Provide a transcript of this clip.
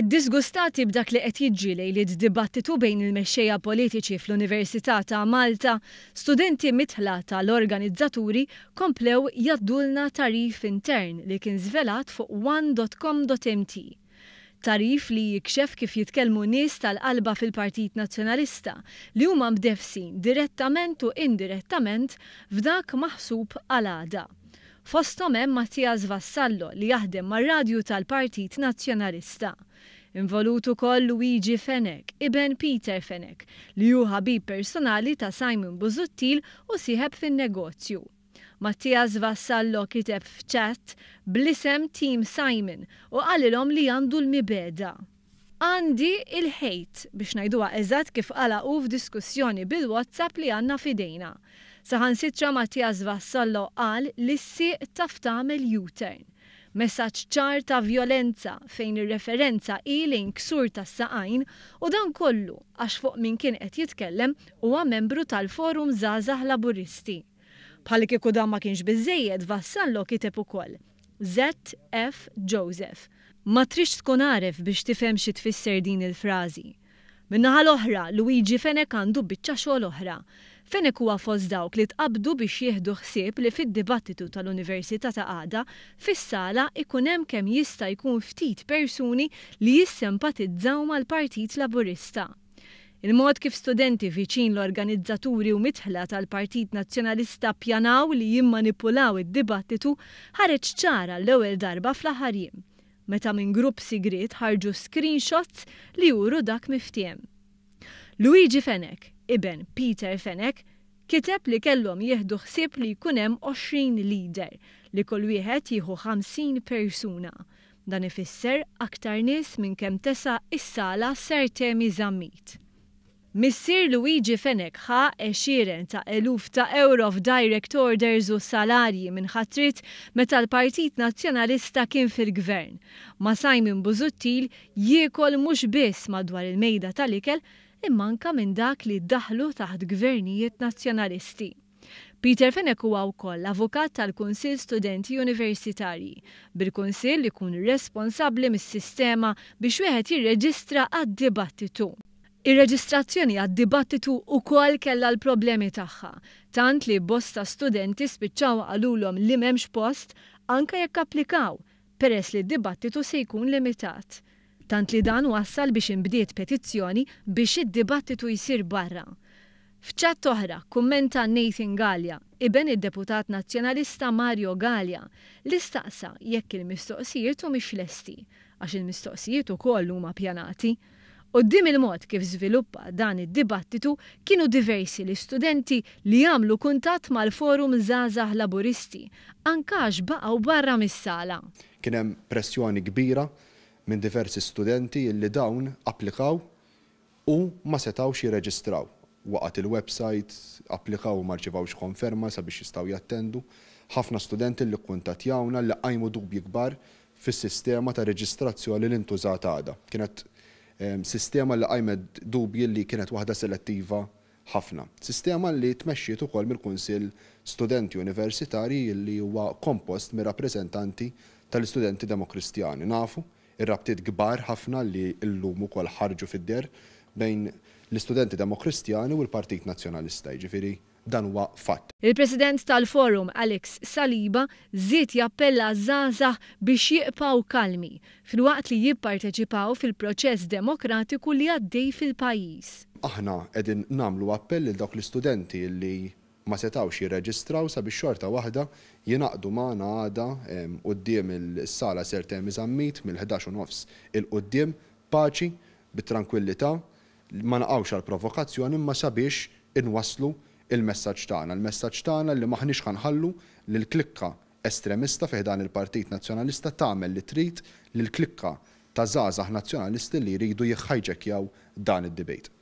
Id-disgustati b'dak li qed jiġġielej li d-dibattitu bejn il-mexxejja politiċi fl-Università ta' Malta, studenti mitħla tal-organizzaturi komplew jaddulna tarif intern li kien żvelat fuq one.com.mt. Tarif li jikxef kif jitkellmu nies tal-qalba fil-Partit Nazzjonalista li huma mdefsin direttament u indirettament f'dak maħsub għal-għada. Fostom hemm Mattias Vassallo li jaħdem mar-radju tal-Partit Nazzjonalista. Involut ukoll Luigi Fenek, Iben Peter Fenek, li hu ħabib personali ta' Simon Buzuttil u siħeb fin-negozju. Mattias Vassallo kiteb f'ċat blisem Team Simon u qalilhom li għandu l-mibeda għandi il-ħejt biex najduwa eżatt kif għala u f'diskussjoni bil-WhatsApp li għanna fidejna. Saħan sitra Mattias Vassallo qal li s-siq taf tagħmel U-turn. Messaċ ċar ta' violenza fejn ir-referenza i ksur ta' saqajn u dan kollu għax fuq minn kien qed jitkellem huwa membru tal-Forum Zazah Laburisti. Bħal kieku dan ma kienx biżejjed Vassallo kiteb ukoll. ZF Joseph Ma trix tkun għaref biex tifhem xi tfisser din il-frażi. Minnaħa l-oħra, Luigi Fenek għandu biċċa xogħol oħra. Fenek huwa fost dawk li tqabdu biex jieħdu ħsieb li fid-dibattitu tal-Università ta' għada fis-sala ikun hemm kemm jista' jkun ftit persuni li jissempatizzaw mal-Partit Laburista. Il-mod kif studenti viċin l-organizzaturi u mitħla tal-Partit Nazzjonalista pjanaw li jimmanipulaw id-dibattitu ħareġ ċara l-ewwel darba fl-aħarjem meta minn grupp sigrit ħarġu screenshots li juru dak miftiem. Luigi Fenek, iben Peter Fenek, kiteb li kellhom jieħdu ħsieb li kunem 20 lider li kull wieħed jieħu 50 persuna. Dan ifisser aktar nies minn kemm tesa' is-sala ser temi żammit. Missir Luigi Fenek ħa eċiren ta' eluf ta' euro f'direct orders u salarji minn ħatrit meta l-Partit Nazzjonalista kien fil-gvern. Ma Simon Buzuttil jiekol mhux biss madwar il-mejda tal-ikel immanka minn dak li daħlu taħt gvernijiet nazzjonalisti. Peter Fenek huwa wkoll avukat tal-Kunsill Studenti Universitarji, bil-Kunsill li kun responsabbli mis-sistema biex wieħed jirreġistra għad-dibattitu. Ir-reġistrazzjoni għad-dibattitu u kol kella l-problemi tagħha, tant li bosta studenti spiċċaw għalulom li m'hemmx post anka jekk applikaw, peress li d-dibattitu se jkun limitat. Tant li dan wassal biex imbdiet petizzjoni biex id-dibattitu jisir barra. Fċat toħra kummenta Nathan Gallia, iben id-deputat nazzjonalista Mario Gallia, li staqsa jekk il-mistoqsijiet u mix lesti, għax il-mistoqsijiet u kollu ma pjanati. U dim il-mod kif żviluppa dan id-dibattitu kienu diversi li studenti li jagħmlu kuntatt mal-forum Zazah Laburisti, ankax baqgħu barra mis-sala. Kien hemm pressjoni kbira minn diversi studenti li dawn applikaw u ma xie jirreġistraw. Waqat il-website, applikaw u x konferma sabiex jistaw jattendu. ħafna studenti li jawna li qajmu dubji kbar fis-sistema ta' reġistrazzjoni li intużata għada. Kienet sistema li għajmed dubji li kienet waħda selettiva ħafna. Sistema li tmexxiet ukoll mill-Kunsill Studenti Universitari li huwa kompost mir rappreżentanti tal-Studenti Demokristjani. Nafu, ir-rabtiet kbar ħafna li llum ukoll ħarġu fid-der bejn l-Studenti Demokristjani u l-Partit Nazzjonalista. Ġifieri dan huwa fatt. Il-President tal-Forum Alex Saliba żied jappella Zaza biex jiqpaw kalmi fil-waqt li jipparteċipaw fil-proċess demokratiku li għaddej fil-pajjiż. Aħna qegħdin namlu appell lil dawk l-istudenti li ma setawx jirreġistraw sabiex xorta waħda jinaqdu maħna għada qoddim il-sala sertem iżammit mill-11 nofs il-qoddim paċi bit-tranquillità ma naqawx għal provokazzjoni imma sabiex inwaslu il-messaġġ tagħna, il-messaġġ tagħna li maħniex ħanħallu l klikka estremista fiħdan il-Partit Nazzjonalista tagħmel li trid l klikka ta' żgħażagħ nazzjonalisti li jridu jaw dan id-debate.